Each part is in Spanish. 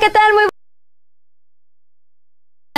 ¿qué tal? Muy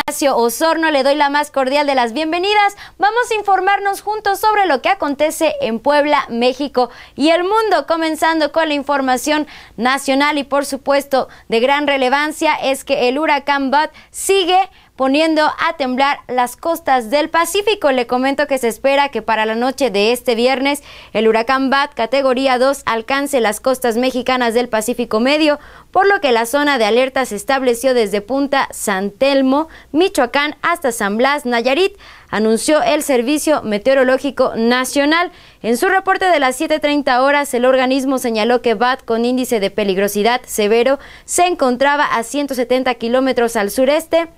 Ignacio Osorno, le doy la más cordial de las bienvenidas. Vamos a informarnos juntos sobre lo que acontece en Puebla, México y el mundo, comenzando con la información nacional y por supuesto de gran relevancia es que el huracán Bud sigue poniendo a temblar las costas del Pacífico. Le comento que se espera que para la noche de este viernes el huracán Bat categoría 2 alcance las costas mexicanas del Pacífico Medio, por lo que la zona de alerta se estableció desde Punta San Telmo, Michoacán hasta San Blas, Nayarit, anunció el Servicio Meteorológico Nacional. En su reporte de las 7.30 horas, el organismo señaló que BAT con índice de peligrosidad severo se encontraba a 170 kilómetros al sureste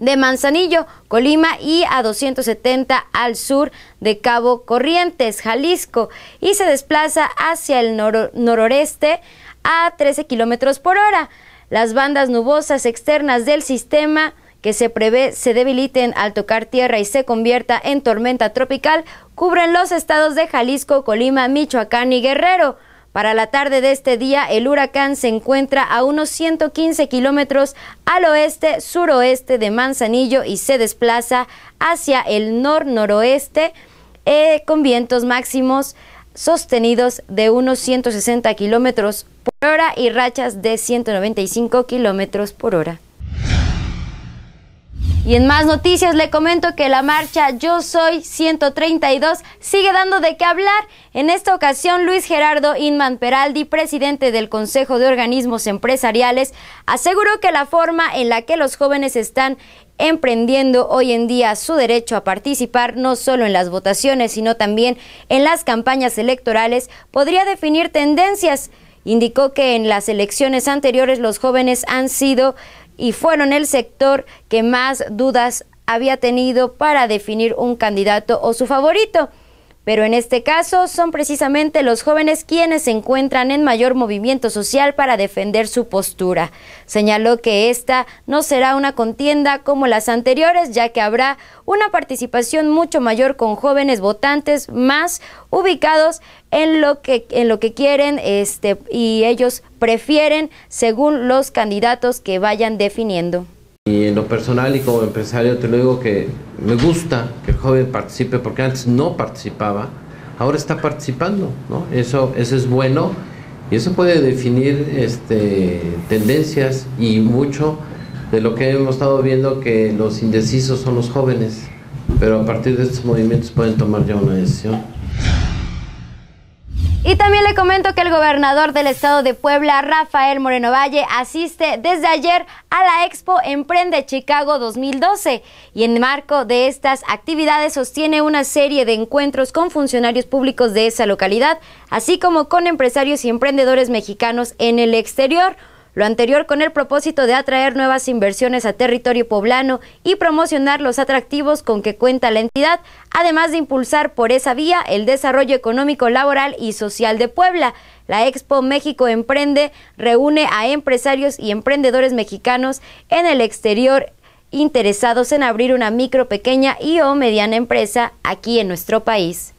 de Manzanillo, Colima y a 270 al sur de Cabo Corrientes, Jalisco, y se desplaza hacia el noroeste a 13 kilómetros por hora. Las bandas nubosas externas del sistema que se prevé se debiliten al tocar tierra y se convierta en tormenta tropical cubren los estados de Jalisco, Colima, Michoacán y Guerrero. Para la tarde de este día, el huracán se encuentra a unos 115 kilómetros al oeste-suroeste de Manzanillo y se desplaza hacia el nor-noroeste eh, con vientos máximos sostenidos de unos 160 kilómetros por hora y rachas de 195 kilómetros por hora. Y en más noticias le comento que la marcha Yo Soy 132 sigue dando de qué hablar. En esta ocasión, Luis Gerardo Inman Peraldi, presidente del Consejo de Organismos Empresariales, aseguró que la forma en la que los jóvenes están emprendiendo hoy en día su derecho a participar no solo en las votaciones, sino también en las campañas electorales, podría definir tendencias. Indicó que en las elecciones anteriores los jóvenes han sido y fueron el sector que más dudas había tenido para definir un candidato o su favorito. Pero en este caso son precisamente los jóvenes quienes se encuentran en mayor movimiento social para defender su postura. Señaló que esta no será una contienda como las anteriores, ya que habrá una participación mucho mayor con jóvenes votantes más ubicados en lo que, en lo que quieren este, y ellos prefieren según los candidatos que vayan definiendo. Y en lo personal y como empresario te lo digo que me gusta que el joven participe porque antes no participaba, ahora está participando, ¿no? Eso, eso es bueno y eso puede definir este, tendencias y mucho de lo que hemos estado viendo que los indecisos son los jóvenes, pero a partir de estos movimientos pueden tomar ya una decisión. Y también le comento que el gobernador del estado de Puebla, Rafael Moreno Valle, asiste desde ayer a la Expo Emprende Chicago 2012 y en marco de estas actividades sostiene una serie de encuentros con funcionarios públicos de esa localidad, así como con empresarios y emprendedores mexicanos en el exterior. Lo anterior con el propósito de atraer nuevas inversiones a territorio poblano y promocionar los atractivos con que cuenta la entidad, además de impulsar por esa vía el desarrollo económico, laboral y social de Puebla. La Expo México Emprende reúne a empresarios y emprendedores mexicanos en el exterior interesados en abrir una micro, pequeña y o mediana empresa aquí en nuestro país.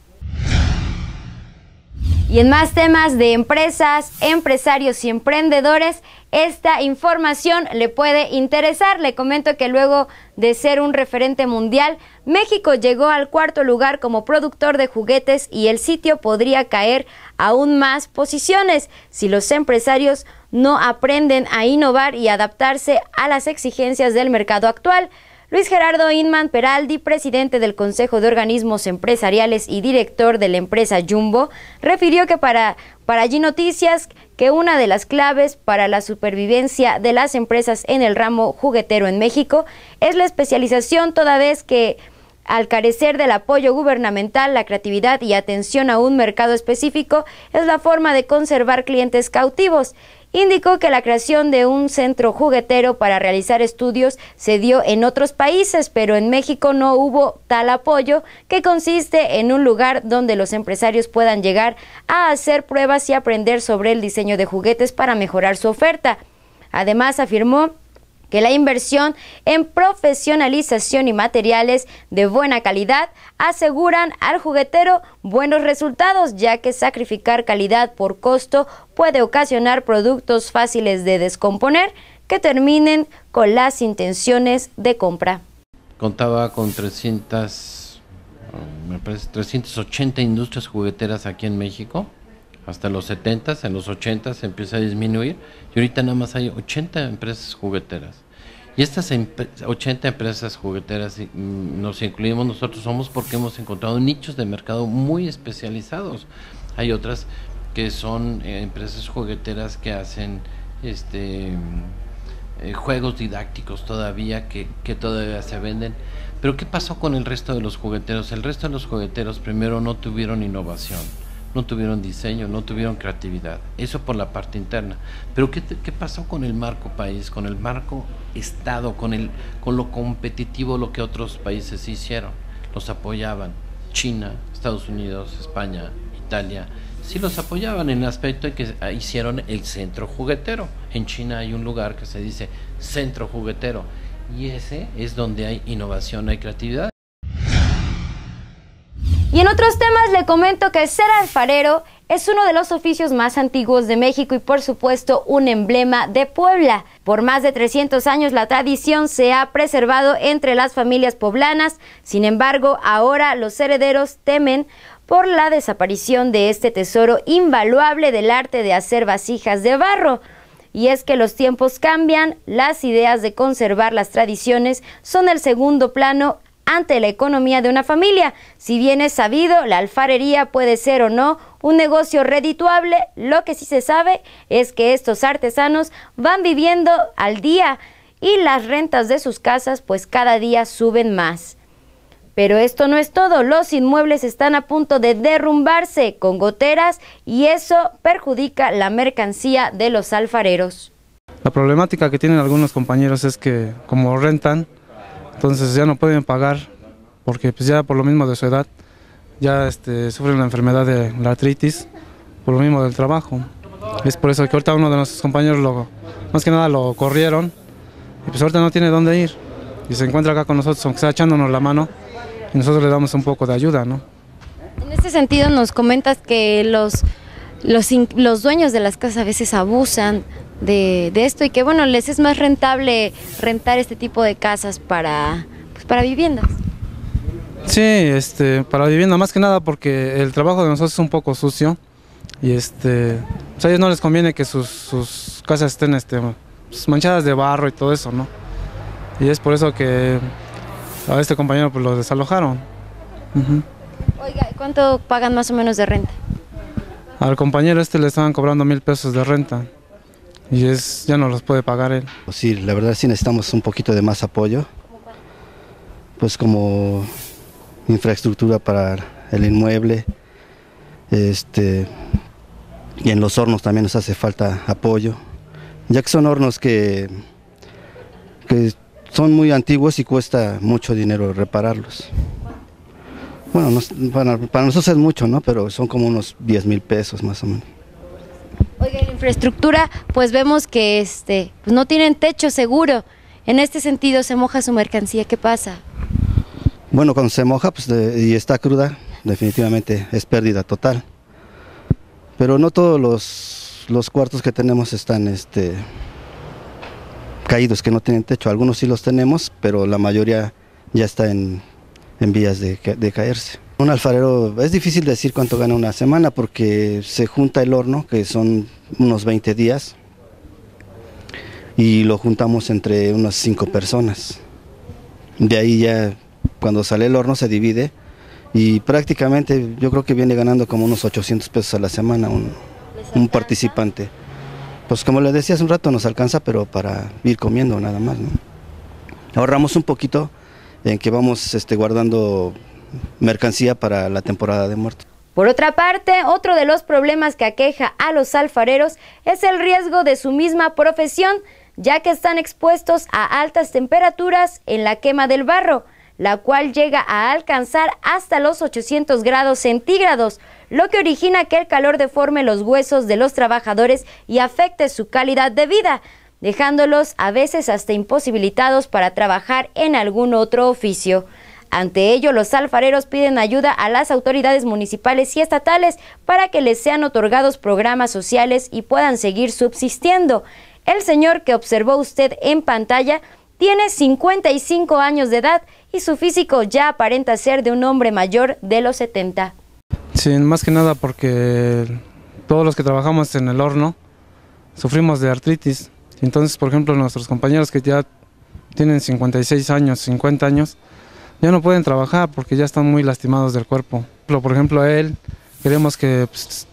Y en más temas de empresas, empresarios y emprendedores, esta información le puede interesar. Le comento que luego de ser un referente mundial, México llegó al cuarto lugar como productor de juguetes y el sitio podría caer aún más posiciones si los empresarios no aprenden a innovar y adaptarse a las exigencias del mercado actual. Luis Gerardo Inman Peraldi, presidente del Consejo de Organismos Empresariales y director de la empresa Jumbo, refirió que para, para allí Noticias que una de las claves para la supervivencia de las empresas en el ramo juguetero en México es la especialización toda vez que al carecer del apoyo gubernamental, la creatividad y atención a un mercado específico es la forma de conservar clientes cautivos. Indicó que la creación de un centro juguetero para realizar estudios se dio en otros países, pero en México no hubo tal apoyo, que consiste en un lugar donde los empresarios puedan llegar a hacer pruebas y aprender sobre el diseño de juguetes para mejorar su oferta. Además, afirmó que la inversión en profesionalización y materiales de buena calidad aseguran al juguetero buenos resultados, ya que sacrificar calidad por costo puede ocasionar productos fáciles de descomponer que terminen con las intenciones de compra. Contaba con 300, me parece, 380 industrias jugueteras aquí en México hasta los 70, en los 80 se empieza a disminuir y ahorita nada más hay 80 empresas jugueteras. Y estas 80 empresas jugueteras mm, nos incluimos nosotros somos porque hemos encontrado nichos de mercado muy especializados. Hay otras que son eh, empresas jugueteras que hacen este mm, eh, juegos didácticos todavía que todavía se venden. Pero ¿qué pasó con el resto de los jugueteros? El resto de los jugueteros primero no tuvieron innovación no tuvieron diseño, no tuvieron creatividad. Eso por la parte interna. Pero ¿qué, pasó con el marco país, con el marco Estado, con, el, con lo competitivo, lo que otros países hicieron? Los apoyaban. China, Estados Unidos, España, Italia, sí los apoyaban en el aspecto de que hicieron el centro juguetero. En China hay un lugar que se dice centro juguetero y ese es donde hay innovación, hay creatividad y en otros temas le comento que ser alfarero es uno de los oficios más antiguos de México y por supuesto un emblema de Puebla. Por más de 300 años la tradición se ha preservado entre las familias poblanas, sin embargo ahora los herederos temen por la desaparición de este tesoro invaluable del arte de hacer vasijas de barro. Y es que los tiempos cambian, las ideas de conservar las tradiciones son el segundo plano ante la economía de una familia. Si bien es sabido, la alfarería puede ser o no un negocio redituable, lo que sí se sabe es que estos artesanos van viviendo al día y las rentas de sus casas pues cada día suben más. Pero esto no es todo, los inmuebles están a punto de derrumbarse con goteras y eso perjudica la mercancía de los alfareros. La problemática que tienen algunos compañeros es que como rentan, entonces ya no pueden pagar porque pues ya por lo mismo de su edad ya este, sufren la enfermedad de la artritis por lo mismo del trabajo. Es por eso que ahorita uno de nuestros compañeros lo, más que nada lo corrieron y pues ahorita no tiene dónde ir y se encuentra acá con nosotros, aunque sea echándonos la mano y nosotros le damos un poco de ayuda, ¿no? En este sentido nos comentas que los, los, los dueños de las casas a veces abusan de, esto y que bueno, les es más rentable rentar este tipo de casas para, pues, para viviendas. Sí, este, para vivienda más que nada porque el trabajo de nosotros es un poco sucio y este, pues, a ellos no les conviene que sus, sus casas estén este, pues, manchadas de barro y todo eso, ¿no? Y es por eso que a este compañero pues lo desalojaron. Oiga, ¿cuánto pagan más o menos de renta? Al compañero este le estaban cobrando mil pesos de renta y es, ya no los puede pagar él. Pues sí, la verdad sí necesitamos un poquito de más apoyo, pues como infraestructura para el inmueble, este, y en los hornos también nos hace falta apoyo, ya que son hornos que, que son muy antiguos y cuesta mucho dinero repararlos. Bueno, para, nosotros es mucho, ¿no? Pero son como unos 10 mil pesos más o menos. Oiga, la infraestructura, pues vemos que este, pues no tienen techo seguro. En este sentido, se moja su mercancía, ¿qué pasa? Bueno, cuando se moja pues, y está cruda, definitivamente es pérdida total. Pero no todos los, cuartos que tenemos están este, caídos, que no tienen techo. Algunos sí los tenemos, pero la mayoría ya está en, vías de caerse. Un alfarero, es difícil decir cuánto gana una semana porque se junta el horno, que son unos 20 días, y lo juntamos entre unas 5 personas. De ahí ya, cuando sale el horno, se divide y prácticamente yo creo que viene ganando como unos 800 pesos a la semana un, participante. Pues como les decía hace un rato, nos alcanza, pero para ir comiendo nada más. Ahorramos un poquito en que vamos este, guardando mercancía para la temporada de muerte. Por otra parte, otro de los problemas que aqueja a los alfareros es el riesgo de su misma profesión, ya que están expuestos a altas temperaturas en la quema del barro, la cual llega a alcanzar hasta los 800 grados centígrados, lo que origina que el calor deforme los huesos de los trabajadores y afecte su calidad de vida, dejándolos a veces hasta imposibilitados para trabajar en algún otro oficio. Ante ello, los alfareros piden ayuda a las autoridades municipales y estatales para que les sean otorgados programas sociales y puedan seguir subsistiendo. El señor que observó usted en pantalla tiene 55 años de edad y su físico ya aparenta ser de un hombre mayor de los 70. Sí, más que nada porque todos los que trabajamos en el horno sufrimos de artritis. Entonces, por ejemplo, nuestros compañeros que ya tienen 56 años, 50 años, ya no pueden trabajar porque ya están muy lastimados del cuerpo. Por ejemplo, a él queremos que pues,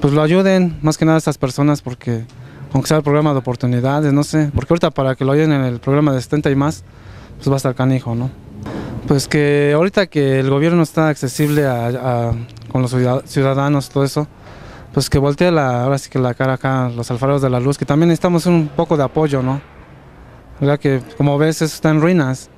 pues lo ayuden, más que nada a estas personas, porque aunque sea el programa de oportunidades, no sé, porque ahorita para que lo ayuden en el programa de 70 y más, pues va a estar canijo, ¿no? Pues que ahorita que el gobierno está accesible con los ciudadanos, todo eso, pues que voltee la, ahora sí que la cara acá, los alfareros de la luz, que también necesitamos un poco de apoyo, ¿no? ¿Verdad que como ves eso está en ruinas?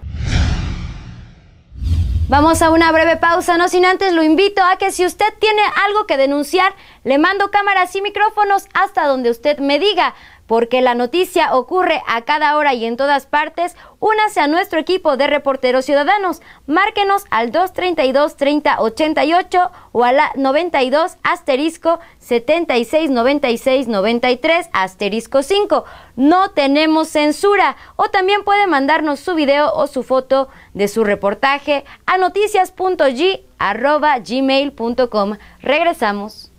Vamos a una breve pausa, no sin antes lo invito a que si usted tiene algo que denunciar, le mando cámaras y micrófonos hasta donde usted me diga porque la noticia ocurre a cada hora y en todas partes. Únase a nuestro equipo de reporteros ciudadanos. Márquenos al 232 3088 o a la 92 asterisco 76 96 93 asterisco 5. No tenemos censura o también puede mandarnos su video o su foto de su reportaje a noticias.g@gmail.com. Regresamos.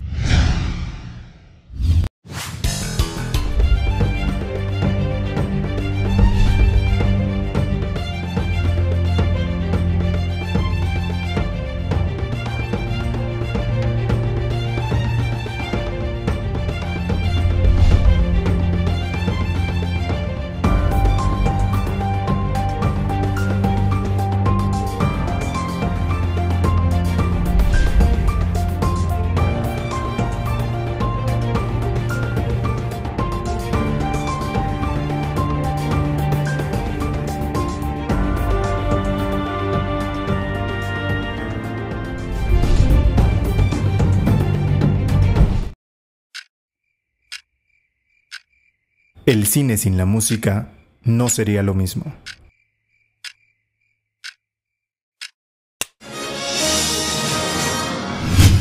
cine sin la música no sería lo mismo.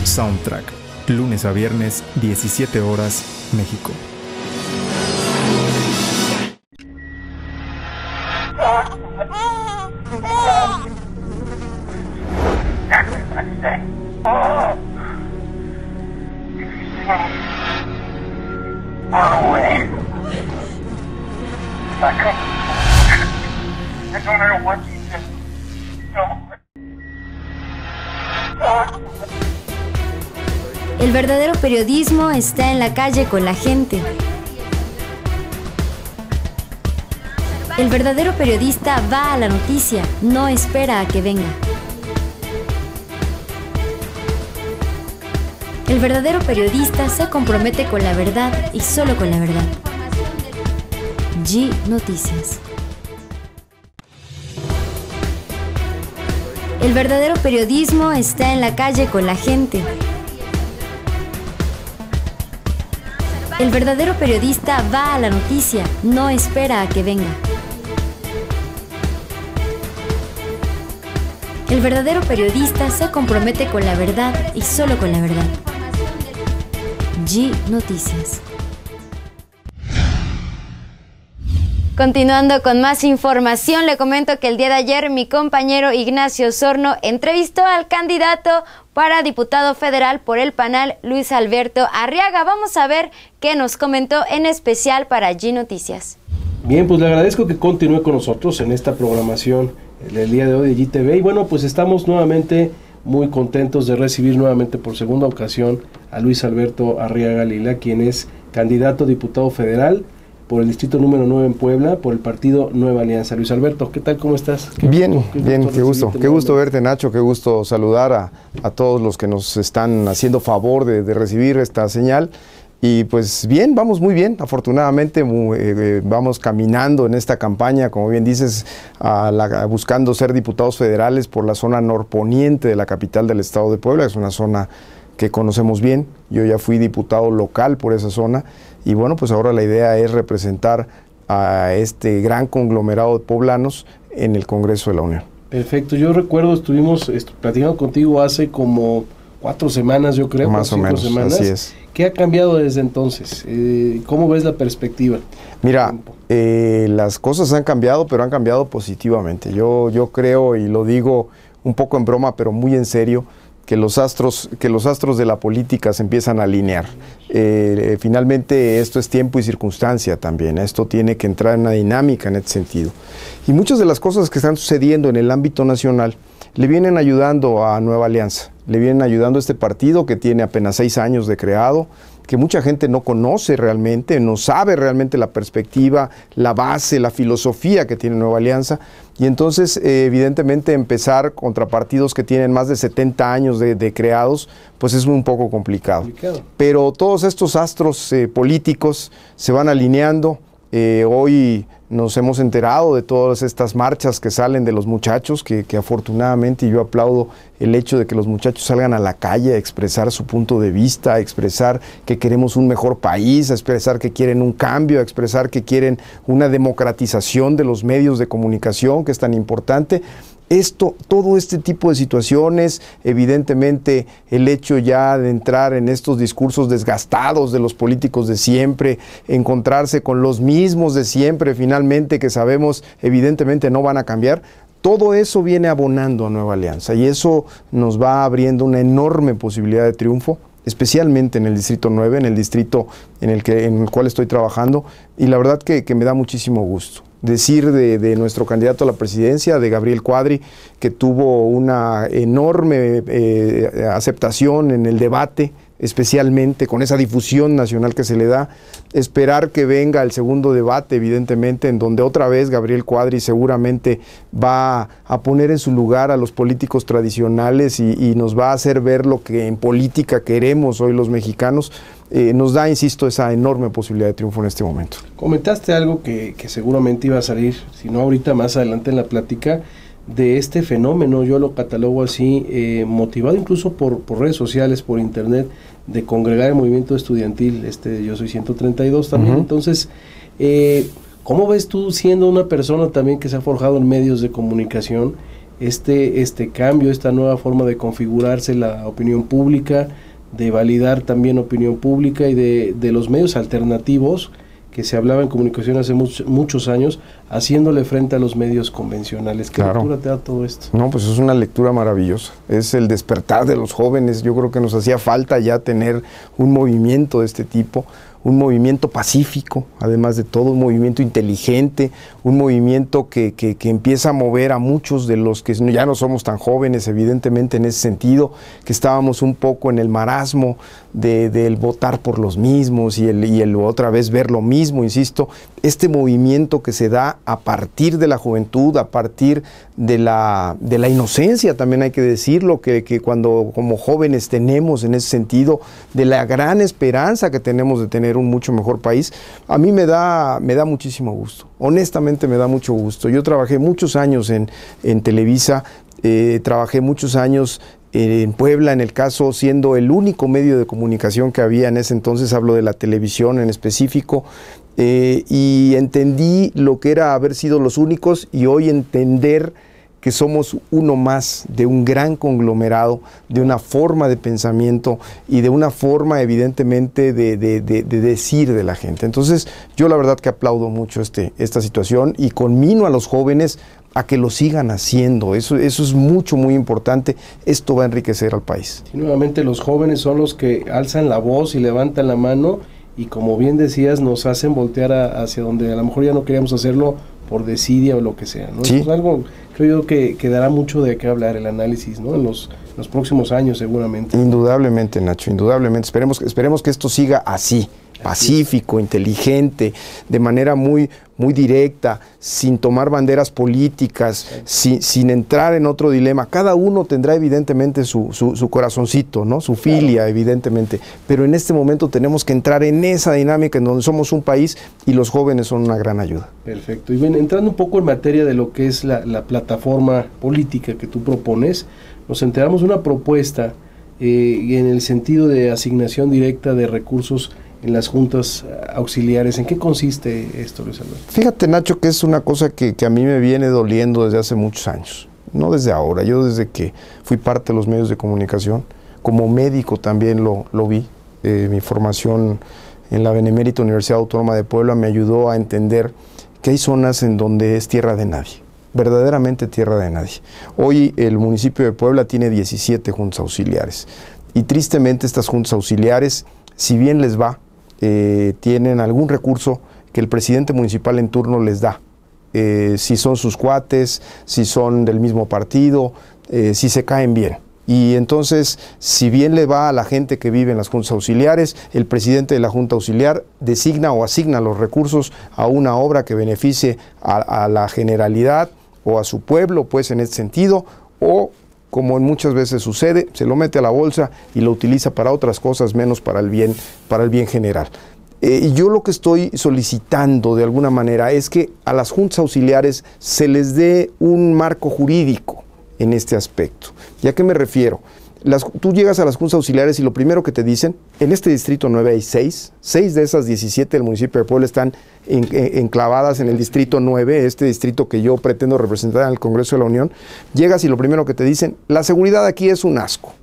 Soundtrack, lunes a viernes, 17 horas, México. El verdadero periodismo está en la calle con la gente. El verdadero periodista va a la noticia, no espera a que venga. El verdadero periodista se compromete con la verdad y solo con la verdad. G Noticias. El verdadero periodismo está en la calle con la gente. El verdadero periodista va a la noticia, no espera a que venga. El verdadero periodista se compromete con la verdad y solo con la verdad. G Noticias. Continuando con más información, le comento que el día de ayer mi compañero Ignacio Sorno entrevistó al candidato para diputado federal por el panel Luis Alberto Arriaga. Vamos a ver qué nos comentó en especial para G Noticias. Bien, pues le agradezco que continúe con nosotros en esta programación del día de hoy de GTV. Y bueno, pues estamos nuevamente muy contentos de recibir nuevamente por segunda ocasión a Luis Alberto Arriaga Lila, quien es candidato a diputado federal por el distrito número 9 en Puebla, por el partido Nueva Alianza. Luis Alberto, ¿qué tal? ¿Cómo estás? bien, bien, qué gusto. Qué gusto verte, Nacho, qué gusto saludar a, todos los que nos están haciendo favor de, recibir esta señal. Y pues bien, vamos muy bien, afortunadamente eh, vamos caminando en esta campaña, como bien dices, buscando ser diputados federales por la zona norponiente de la capital del estado de Puebla, es una zona que conocemos bien, yo ya fui diputado local por esa zona, y bueno, pues ahora la idea es representar a este gran conglomerado de poblanos en el Congreso de la Unión. Perfecto, yo recuerdo, estuvimos platicando contigo hace como cuatro semanas, yo creo, más o menos, Así es. ¿Qué ha cambiado desde entonces? Eh, ¿Cómo ves la perspectiva? Mira, eh, las cosas han cambiado, pero han cambiado positivamente. Yo, yo creo, y lo digo un poco en broma, pero muy en serio, que los astros, que los astros de la política se empiezan a alinear. Eh, finalmente esto es tiempo y circunstancia también, esto tiene que entrar en una dinámica en este sentido. Y muchas de las cosas que están sucediendo en el ámbito nacional le vienen ayudando a Nueva Alianza, le vienen ayudando a este partido que tiene apenas seis años de creado, que mucha gente no conoce realmente, no sabe realmente la perspectiva, la base, la filosofía que tiene Nueva Alianza. Y entonces, eh, evidentemente, empezar contra partidos que tienen más de 70 años de, creados, pues es un poco complicado. Pero todos estos astros eh, políticos se van alineando. Eh, hoy nos hemos enterado de todas estas marchas que salen de los muchachos, que, que, afortunadamente yo aplaudo el hecho de que los muchachos salgan a la calle a expresar su punto de vista, a expresar que queremos un mejor país, a expresar que quieren un cambio, a expresar que quieren una democratización de los medios de comunicación, que es tan importante. Esto, todo este tipo de situaciones, evidentemente el hecho ya de entrar en estos discursos desgastados de los políticos de siempre, encontrarse con los mismos de siempre, finalmente, que sabemos evidentemente no van a cambiar, todo eso viene abonando a Nueva Alianza y eso nos va abriendo una enorme posibilidad de triunfo especialmente en el distrito 9, en el distrito en el, que, en el cual estoy trabajando, y la verdad que, que me da muchísimo gusto decir de, de, nuestro candidato a la presidencia, de Gabriel Cuadri, que tuvo una enorme eh, aceptación en el debate especialmente con esa difusión nacional que se le da. Esperar que venga el segundo debate, evidentemente, en donde otra vez Gabriel Cuadri seguramente va a poner en su lugar a los políticos tradicionales y, nos va a hacer ver lo que en política queremos hoy los mexicanos. Eh, nos da, insisto, esa enorme posibilidad de triunfo en este momento. Comentaste algo que seguramente iba a salir, si no ahorita, más adelante en la plática de este fenómeno, yo lo catalogo así, eh, motivado incluso por, redes sociales, por internet, de congregar el movimiento estudiantil, este, yo soy 132 también, entonces, eh, ¿cómo ves tú siendo una persona también que se ha forjado en medios de comunicación, este, este cambio, esta nueva forma de configurarse la opinión pública, de validar también opinión pública y de, de los medios alternativos? que se hablaba en comunicación hace muchos años, haciéndole frente a los medios convencionales. ¿Qué lectura te da todo esto? No, pues es una lectura maravillosa. Es el despertar de los jóvenes. Yo creo que nos hacía falta ya tener un movimiento de este tipo, un movimiento pacífico, además de todo, un movimiento inteligente, un movimiento que, empieza a mover a muchos de los que ya no somos tan jóvenes, evidentemente en ese sentido, que estábamos un poco en el marasmo del votar por los mismos y el, y el otra vez ver lo mismo, insisto, este movimiento que se da a partir de la juventud, a partir de la, de la inocencia, también hay que decirlo, que, que cuando como jóvenes tenemos en ese sentido, de la gran esperanza que tenemos de tener un mucho mejor país, a mí me da, me da muchísimo gusto, honestamente me da mucho gusto. Yo trabajé muchos años en, en Televisa, eh, trabajé muchos años en Puebla, en el caso, siendo el único medio de comunicación que había en ese entonces, hablo de la televisión en específico, eh, y entendí lo que era haber sido los únicos y hoy entender que somos uno más de un gran conglomerado, de una forma de pensamiento y de una forma evidentemente de, decir de la gente. Entonces yo la verdad que aplaudo mucho este, esta situación y conmino a los jóvenes a que lo sigan haciendo. Eso, eso es mucho, muy importante. Esto va a enriquecer al país. Y nuevamente los jóvenes son los que alzan la voz y levantan la mano y como bien decías, nos hacen voltear hacia donde a lo mejor ya no queríamos hacerlo por desidia o lo que sea. ¿no? es algo, creo yo, que, que, dará mucho de qué hablar el análisis ¿no? en los, los próximos años seguramente. Indudablemente, Nacho, indudablemente. Esperemos, esperemos que esto siga así pacífico, inteligente, de manera muy, muy directa, sin tomar banderas políticas, sin, entrar en otro dilema. Cada uno tendrá evidentemente su, su, corazoncito, ¿no? su filia, evidentemente. Pero en este momento tenemos que entrar en esa dinámica en donde somos un país y los jóvenes son una gran ayuda. Perfecto. Y bien, entrando un poco en materia de lo que es la, plataforma política que tú propones, nos enteramos de una propuesta eh, en el sentido de asignación directa de recursos en las juntas auxiliares. ¿En qué consiste esto, Luis Alberto? Fíjate, Nacho, que es una cosa que, a mí me viene doliendo desde hace muchos años. No desde ahora, yo desde que fui parte de los medios de comunicación, como médico también lo, lo vi. Eh, mi formación en la Benemérita Universidad Autónoma de Puebla me ayudó a entender que hay zonas en donde es tierra de nadie, verdaderamente tierra de nadie. Hoy el municipio de Puebla tiene 17 juntas auxiliares y tristemente estas juntas auxiliares, si bien les va, eh, tienen algún recurso que el presidente municipal en turno les da. Eh, si son sus cuates, si son del mismo partido, eh, si se caen bien. Y entonces, si bien le va a la gente que vive en las juntas auxiliares, el presidente de la junta auxiliar designa o asigna los recursos a una obra que beneficie a, a la generalidad o a su pueblo, pues en ese sentido, o como muchas veces sucede, se lo mete a la bolsa y lo utiliza para otras cosas menos para el bien, para el bien general. Eh, y yo lo que estoy solicitando de alguna manera es que a las juntas auxiliares se les dé un marco jurídico en este aspecto. ¿Ya a qué me refiero? tú llegas a las juntas auxiliares y lo primero que te dicen, en este distrito 9 hay 6, 6 de esas 17 del municipio de Puebla están eh, enclavadas en el distrito 9, este distrito que yo pretendo representar en el Congreso de la Unión, llegas y lo primero que te dicen, la seguridad aquí es un asco,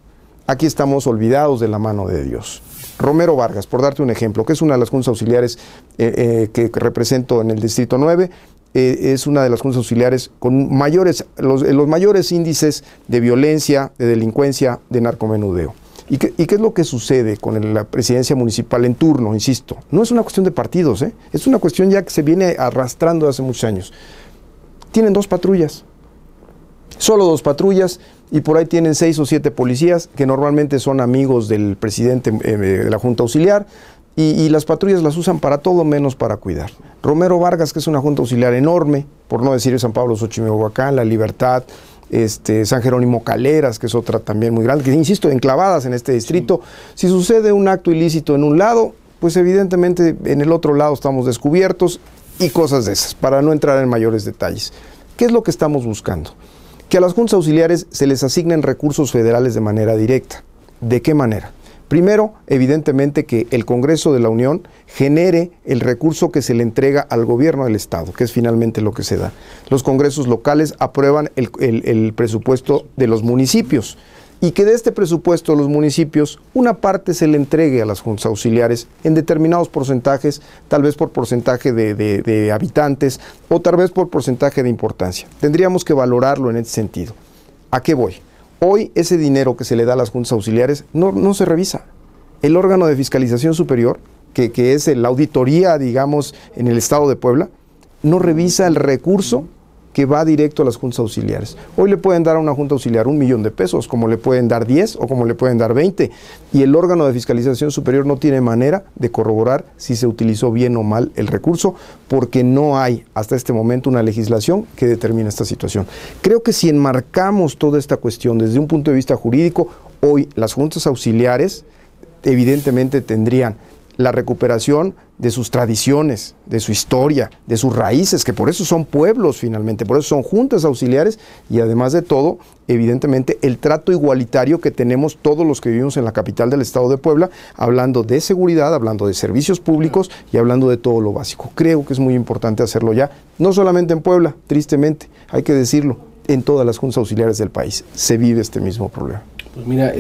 aquí estamos olvidados de la mano de Dios. Romero Vargas, por darte un ejemplo, que es una de las juntas auxiliares eh, eh, que represento en el distrito 9, eh, es una de las juntas auxiliares con mayores, eh, los, mayores índices de violencia, de delincuencia, de narcomenudeo. ¿Y qué, es lo que sucede con la presidencia municipal en turno? Insisto, no es una cuestión de partidos, ¿eh? es una cuestión ya que se viene arrastrando hace muchos años. Tienen dos patrullas, solo dos patrullas, y por ahí tienen seis o siete policías que normalmente son amigos del presidente de la Junta Auxiliar, y, las patrullas las usan para todo menos para cuidar. Romero Vargas, que es una junta auxiliar enorme, por no decir San Pablo, Huacán, La Libertad, este, San Jerónimo Caleras, que es otra también muy grande, que insisto, enclavadas en este distrito. Si sucede un acto ilícito en un lado, pues evidentemente en el otro lado estamos descubiertos y cosas de esas, para no entrar en mayores detalles. ¿Qué es lo que estamos buscando? Que a las juntas auxiliares se les asignen recursos federales de manera directa. ¿De qué manera? Primero, evidentemente que el Congreso de la Unión genere el recurso que se le entrega al gobierno del Estado, que es finalmente lo que se da. Los congresos locales aprueban el, presupuesto de los municipios y que de este presupuesto de los municipios una parte se le entregue a las juntas auxiliares en determinados porcentajes, tal vez por porcentaje de habitantes o tal vez por porcentaje de importancia. Tendríamos que valorarlo en ese sentido. ¿A qué voy? Hoy ese dinero que se le da a las juntas auxiliares no, se revisa. El órgano de fiscalización superior, que, que es la auditoría, digamos, en el Estado de Puebla, no revisa el recurso que va directo a las juntas auxiliares. Hoy le pueden dar a una junta auxiliar un millón de pesos, como le pueden dar 10 o como le pueden dar 20, y el órgano de fiscalización superior no tiene manera de corroborar si se utilizó bien o mal el recurso, porque no hay hasta este momento una legislación que determine esta situación. Creo que si enmarcamos toda esta cuestión desde un punto de vista jurídico, hoy las juntas auxiliares evidentemente tendrían la recuperación de sus tradiciones, de su historia, de sus raíces, que por eso son pueblos finalmente, por eso son juntas auxiliares y además de todo, evidentemente, el trato igualitario que tenemos todos los que vivimos en la capital del Estado de Puebla, hablando de seguridad, hablando de servicios públicos y hablando de todo lo básico. Creo que es muy importante hacerlo ya, no solamente en Puebla, tristemente, hay que decirlo, en todas las juntas auxiliares del país se vive este mismo problema. Pues mira,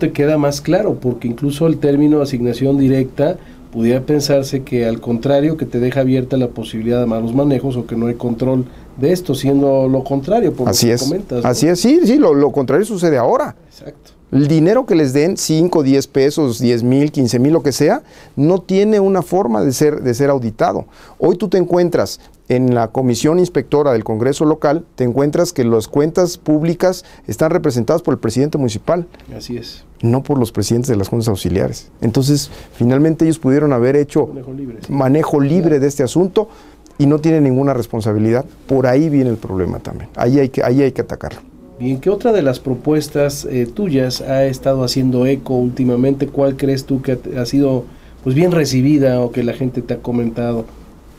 te queda más claro, porque incluso el término asignación directa pudiera pensarse que al contrario, que te deja abierta la posibilidad de malos manejos o que no hay control de esto, siendo lo contrario, por así es, comentas. Así es, sí, lo, contrario sucede ahora. Exacto. El dinero que les den, 5, 10 pesos, 10 mil, 15 mil, lo que sea, no tiene una forma de ser, de ser auditado. Hoy tú te encuentras en la comisión inspectora del Congreso local, te encuentras que las cuentas públicas están representadas por el presidente municipal. Así es. No por los presidentes de las juntas auxiliares. Entonces, finalmente ellos pudieron haber hecho manejo libre, de este asunto y no tienen ninguna responsabilidad. Por ahí viene el problema también. Ahí hay que, ahí hay que atacarlo. Bien, ¿qué otra de las propuestas eh, tuyas ha estado haciendo eco últimamente? ¿Cuál crees tú que ha, ha sido pues bien recibida o que la gente te ha comentado?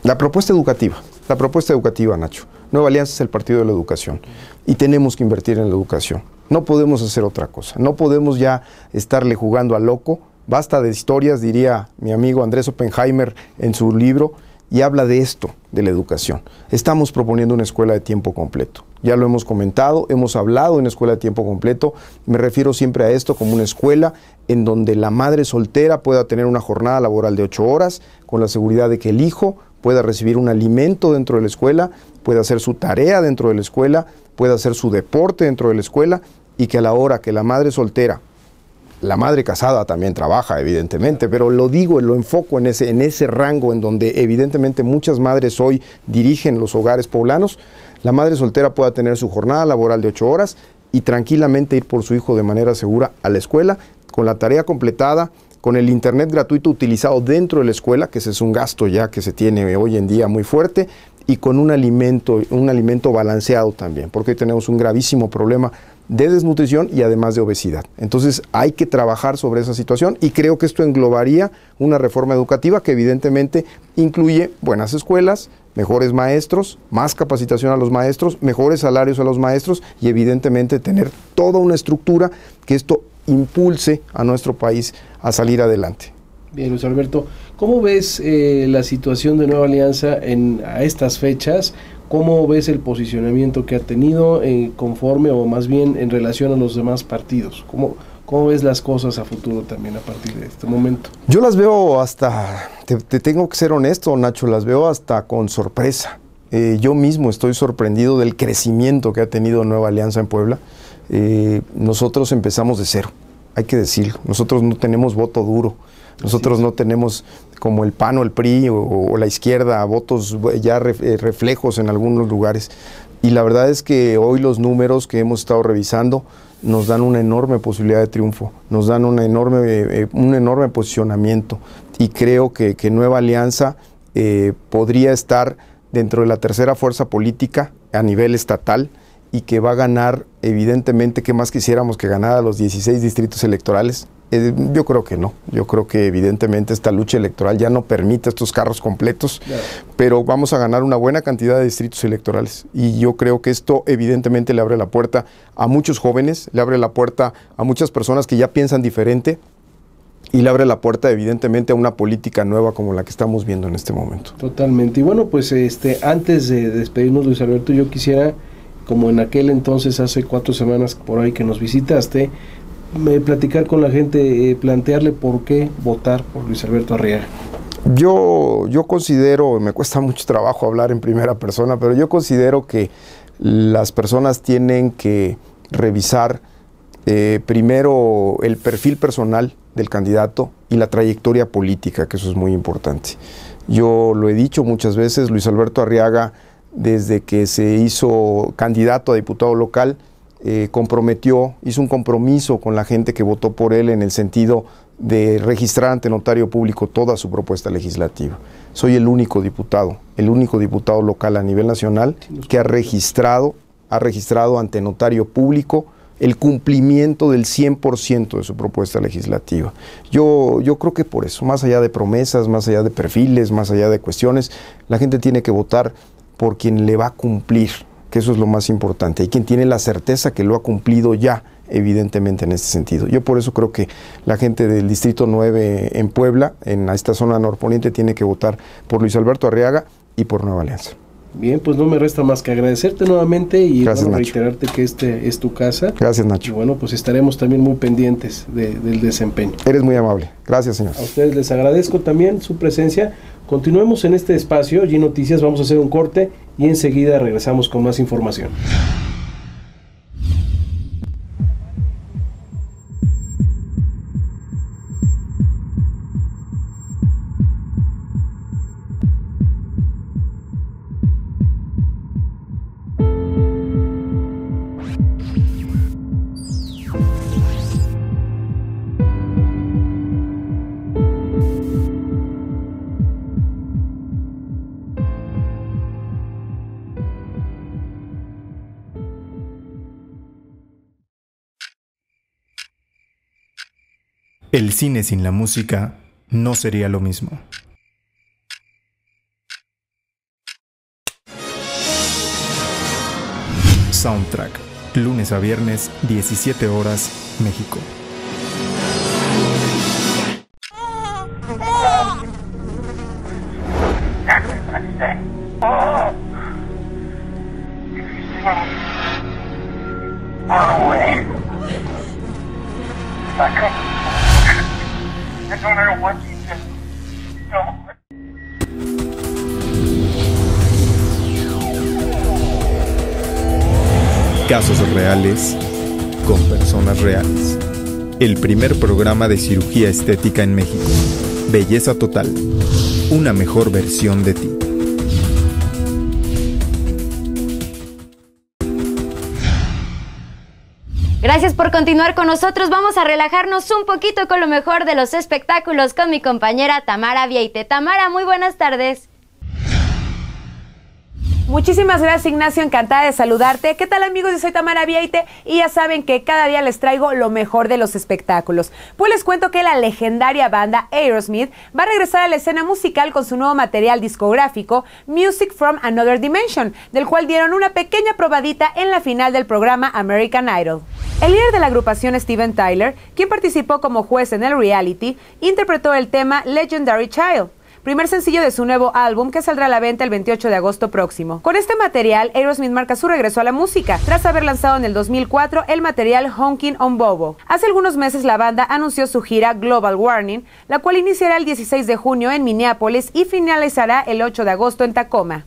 La propuesta educativa. La propuesta educativa, Nacho. Nueva Alianza es el partido de la educación y tenemos que invertir en la educación. No podemos hacer otra cosa. No podemos ya estarle jugando a loco. Basta de historias, diría mi amigo Andrés Oppenheimer en su libro, y habla de esto, de la educación. Estamos proponiendo una escuela de tiempo completo. Ya lo hemos comentado, hemos hablado de una escuela de tiempo completo. Me refiero siempre a esto como una escuela en donde la madre soltera pueda tener una jornada laboral de ocho horas, con la seguridad de que el hijo pueda recibir un alimento dentro de la escuela, pueda hacer su tarea dentro de la escuela, pueda hacer su deporte dentro de la escuela y que a la hora que la madre soltera, la madre casada también trabaja, evidentemente, pero lo digo, lo enfoco en ese, en ese rango en donde evidentemente muchas madres hoy dirigen los hogares poblanos, la madre soltera pueda tener su jornada laboral de ocho horas y tranquilamente ir por su hijo de manera segura a la escuela con la tarea completada, con el Internet gratuito utilizado dentro de la escuela, que ese es un gasto ya que se tiene hoy en día muy fuerte, y con un alimento, un alimento balanceado también, porque tenemos un gravísimo problema de desnutrición y además de obesidad. Entonces hay que trabajar sobre esa situación y creo que esto englobaría una reforma educativa que evidentemente incluye buenas escuelas, mejores maestros, más capacitación a los maestros, mejores salarios a los maestros y evidentemente tener toda una estructura que esto impulse a nuestro país a salir adelante. Bien, Luis Alberto, ¿cómo ves eh, la situación de Nueva Alianza en, a estas fechas? ¿Cómo ves el posicionamiento que ha tenido eh, conforme o más bien en relación a los demás partidos? ¿Cómo, ves las cosas a futuro también a partir de este momento? Yo las veo hasta, te, tengo que ser honesto Nacho, las veo hasta con sorpresa. Eh, yo mismo estoy sorprendido del crecimiento que ha tenido Nueva Alianza en Puebla. Eh, nosotros empezamos de cero, hay que decirlo. Nosotros no tenemos voto duro. Nosotros no tenemos como el PAN o el PRI o, la izquierda votos eh, ya eh, reflejos en algunos lugares. Y la verdad es que hoy los números que hemos estado revisando nos dan una enorme posibilidad de triunfo, nos dan una enorme, un enorme posicionamiento y creo que, Nueva Alianza podría estar dentro de la tercera fuerza política a nivel estatal y que va a ganar, evidentemente, que más quisiéramos que ganara los 16 distritos electorales? Eh, yo creo que no. Yo creo que evidentemente esta lucha electoral ya no permite estos carros completos, pero vamos a ganar una buena cantidad de distritos electorales. Y yo creo que esto evidentemente le abre la puerta a muchos jóvenes, le abre la puerta a muchas personas que ya piensan diferente, y le abre la puerta evidentemente a una política nueva como la que estamos viendo en este momento. Totalmente. Y bueno, pues este antes de despedirnos Luis Alberto, yo quisiera como en aquel entonces, hace cuatro semanas por ahí que nos visitaste, me, platicar con la gente, eh, plantearle por qué votar por Luis Alberto Arriaga. Yo, yo considero, me cuesta mucho trabajo hablar en primera persona, pero yo considero que las personas tienen que revisar eh, primero el perfil personal del candidato y la trayectoria política, que eso es muy importante. Yo lo he dicho muchas veces, Luis Alberto Arriaga desde que se hizo candidato a diputado local, eh, comprometió, hizo un compromiso con la gente que votó por él en el sentido de registrar ante notario público toda su propuesta legislativa. Soy el único diputado, el único diputado local a nivel nacional que ha registrado, ha registrado ante notario público el cumplimiento del 100% de su propuesta legislativa. Yo, yo creo que por eso, más allá de promesas, más allá de perfiles, más allá de cuestiones, la gente tiene que votar por quien le va a cumplir, que eso es lo más importante, y quien tiene la certeza que lo ha cumplido ya, evidentemente en este sentido. Yo por eso creo que la gente del Distrito 9 en Puebla, en esta zona norponiente, tiene que votar por Luis Alberto Arriaga y por Nueva Alianza. Bien, pues no me resta más que agradecerte nuevamente y reiterarte que este es tu casa. Gracias, Nacho. Y bueno, pues estaremos también muy pendientes del desempeño. Eres muy amable. Gracias, señor. A ustedes les agradezco también su presencia. Continuemos en este espacio, G Noticias, vamos a hacer un corte y enseguida regresamos con más información. El cine sin la música no sería lo mismo. Soundtrack, lunes a viernes, 17 horas, México. Casos reales con personas reales. El primer programa de cirugía estética en México. Belleza Total. Una mejor versión de ti. Gracias por continuar con nosotros. Vamos a relajarnos un poquito con lo mejor de los espectáculos con mi compañera Tamara Vieite. Tamara, muy buenas tardes. Muchísimas gracias Ignacio, encantada de saludarte. ¿Qué tal amigos? Yo soy Tamara Vieite y ya saben que cada día les traigo lo mejor de los espectáculos. Pues les cuento que la legendaria banda Aerosmith va a regresar a la escena musical con su nuevo material discográfico Music from Another Dimension, del cual dieron una pequeña probadita en la final del programa American Idol. El líder de la agrupación Steven Tyler, quien participó como juez en el reality, interpretó el tema Legendary Child primer sencillo de su nuevo álbum que saldrá a la venta el 28 de agosto próximo. Con este material, Aerosmith marca su regreso a la música, tras haber lanzado en el 2004 el material Honking on Bobo. Hace algunos meses la banda anunció su gira Global Warning, la cual iniciará el 16 de junio en Minneapolis y finalizará el 8 de agosto en Tacoma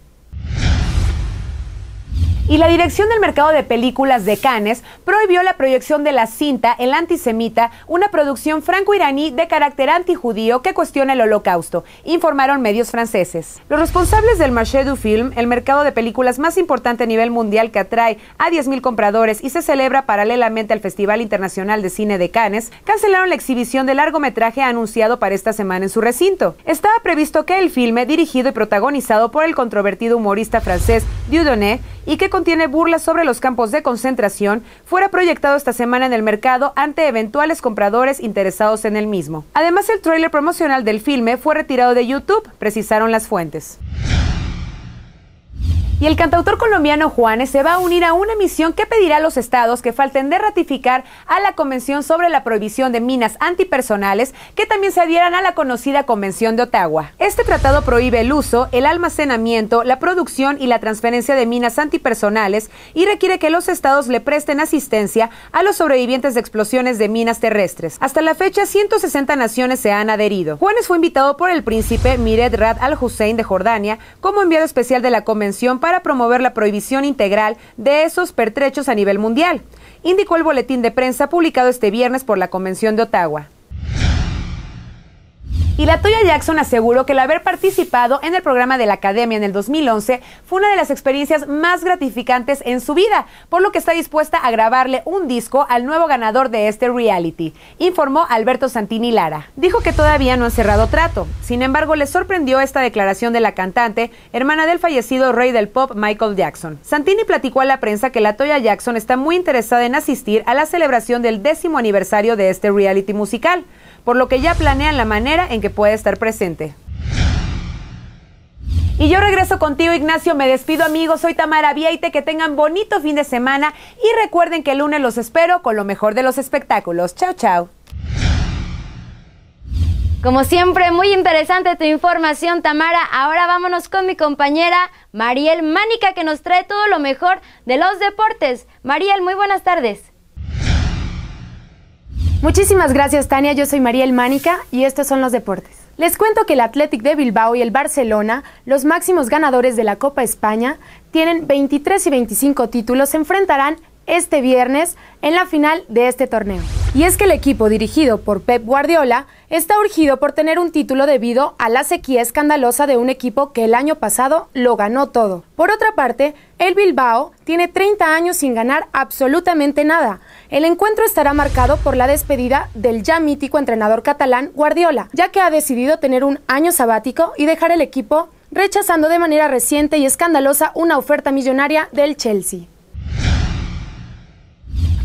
y la Dirección del Mercado de Películas de Cannes prohibió la proyección de la cinta El antisemita, una producción franco-iraní de carácter antijudío que cuestiona el holocausto, informaron medios franceses. Los responsables del Marché du Film, el mercado de películas más importante a nivel mundial que atrae a 10.000 compradores y se celebra paralelamente al Festival Internacional de Cine de Cannes, cancelaron la exhibición de largometraje anunciado para esta semana en su recinto. Estaba previsto que el filme, dirigido y protagonizado por el controvertido humorista francés Dieudonné y que tiene burlas sobre los campos de concentración fuera proyectado esta semana en el mercado ante eventuales compradores interesados en el mismo. Además, el tráiler promocional del filme fue retirado de YouTube, precisaron las fuentes. Y el cantautor colombiano Juanes se va a unir a una misión que pedirá a los estados que falten de ratificar a la Convención sobre la Prohibición de Minas Antipersonales, que también se adhieran a la conocida Convención de Ottawa. Este tratado prohíbe el uso, el almacenamiento, la producción y la transferencia de minas antipersonales y requiere que los estados le presten asistencia a los sobrevivientes de explosiones de minas terrestres. Hasta la fecha, 160 naciones se han adherido. Juanes fue invitado por el príncipe miret Rad al-Hussein de Jordania como enviado especial de la Convención para para promover la prohibición integral de esos pertrechos a nivel mundial, indicó el boletín de prensa publicado este viernes por la Convención de Ottawa. Y la Toya Jackson aseguró que el haber participado en el programa de la Academia en el 2011 fue una de las experiencias más gratificantes en su vida, por lo que está dispuesta a grabarle un disco al nuevo ganador de este reality, informó Alberto Santini Lara. Dijo que todavía no han cerrado trato, sin embargo le sorprendió esta declaración de la cantante, hermana del fallecido rey del pop Michael Jackson. Santini platicó a la prensa que la Toya Jackson está muy interesada en asistir a la celebración del décimo aniversario de este reality musical por lo que ya planean la manera en que puede estar presente. Y yo regreso contigo, Ignacio. Me despido, amigos. Soy Tamara Vieite. Que tengan bonito fin de semana. Y recuerden que el lunes los espero con lo mejor de los espectáculos. Chao, chao. Como siempre, muy interesante tu información, Tamara. Ahora vámonos con mi compañera Mariel Mánica, que nos trae todo lo mejor de los deportes. Mariel, muy buenas tardes. Muchísimas gracias Tania, yo soy María Mánica y estos son los deportes. Les cuento que el Athletic de Bilbao y el Barcelona, los máximos ganadores de la Copa España, tienen 23 y 25 títulos, se enfrentarán este viernes en la final de este torneo. Y es que el equipo dirigido por Pep Guardiola está urgido por tener un título debido a la sequía escandalosa de un equipo que el año pasado lo ganó todo. Por otra parte, el Bilbao tiene 30 años sin ganar absolutamente nada. El encuentro estará marcado por la despedida del ya mítico entrenador catalán Guardiola, ya que ha decidido tener un año sabático y dejar el equipo, rechazando de manera reciente y escandalosa una oferta millonaria del Chelsea.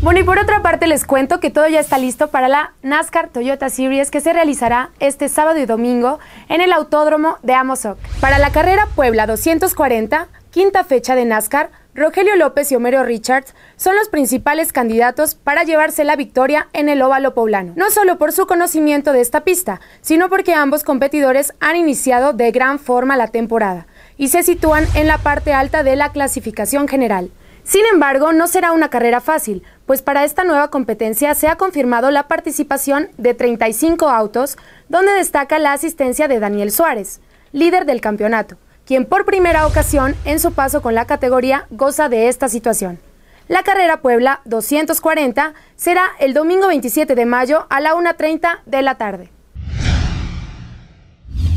Bueno, y por otra parte les cuento que todo ya está listo para la NASCAR Toyota Series que se realizará este sábado y domingo en el Autódromo de Amozoc. Para la carrera Puebla 240 quinta fecha de NASCAR, Rogelio López y Homero Richards son los principales candidatos para llevarse la victoria en el óvalo poblano, no solo por su conocimiento de esta pista, sino porque ambos competidores han iniciado de gran forma la temporada y se sitúan en la parte alta de la clasificación general. Sin embargo, no será una carrera fácil, pues para esta nueva competencia se ha confirmado la participación de 35 autos, donde destaca la asistencia de Daniel Suárez, líder del campeonato quien por primera ocasión en su paso con la categoría goza de esta situación. La carrera Puebla 240 será el domingo 27 de mayo a la 1.30 de la tarde.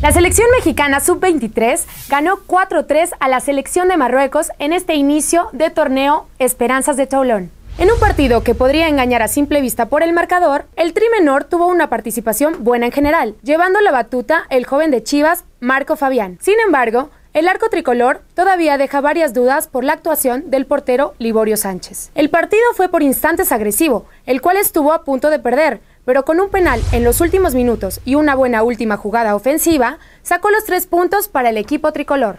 La selección mexicana sub-23 ganó 4-3 a la selección de Marruecos en este inicio de torneo Esperanzas de Toulon. En un partido que podría engañar a simple vista por el marcador, el trimenor tuvo una participación buena en general, llevando la batuta el joven de Chivas, Marco Fabián. Sin embargo, el arco tricolor todavía deja varias dudas por la actuación del portero Liborio Sánchez. El partido fue por instantes agresivo, el cual estuvo a punto de perder, pero con un penal en los últimos minutos y una buena última jugada ofensiva, sacó los tres puntos para el equipo tricolor.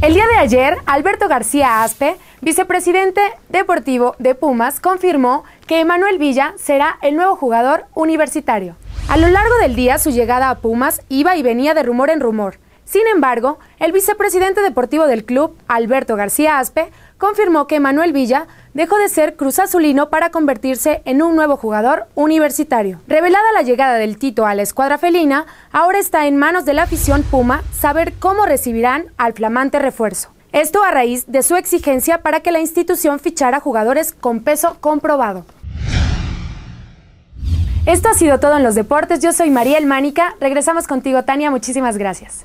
El día de ayer, Alberto García Aspe, vicepresidente deportivo de Pumas, confirmó que Emanuel Villa será el nuevo jugador universitario. A lo largo del día, su llegada a Pumas iba y venía de rumor en rumor. Sin embargo, el vicepresidente deportivo del club, Alberto García Aspe, confirmó que Manuel Villa dejó de ser Cruz Azulino para convertirse en un nuevo jugador universitario. Revelada la llegada del Tito a la escuadra felina, ahora está en manos de la afición Puma saber cómo recibirán al flamante refuerzo. Esto a raíz de su exigencia para que la institución fichara jugadores con peso comprobado. Esto ha sido todo en los deportes. Yo soy Mariel Mánica. Regresamos contigo, Tania. Muchísimas gracias.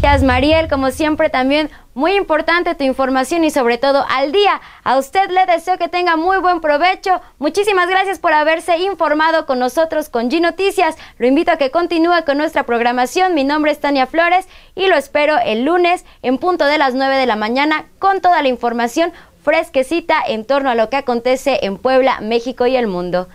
Gracias, Mariel. Como siempre, también muy importante tu información y sobre todo al día. A usted le deseo que tenga muy buen provecho. Muchísimas gracias por haberse informado con nosotros con G Noticias. Lo invito a que continúe con nuestra programación. Mi nombre es Tania Flores y lo espero el lunes en punto de las 9 de la mañana con toda la información fresquecita en torno a lo que acontece en Puebla, México y el mundo.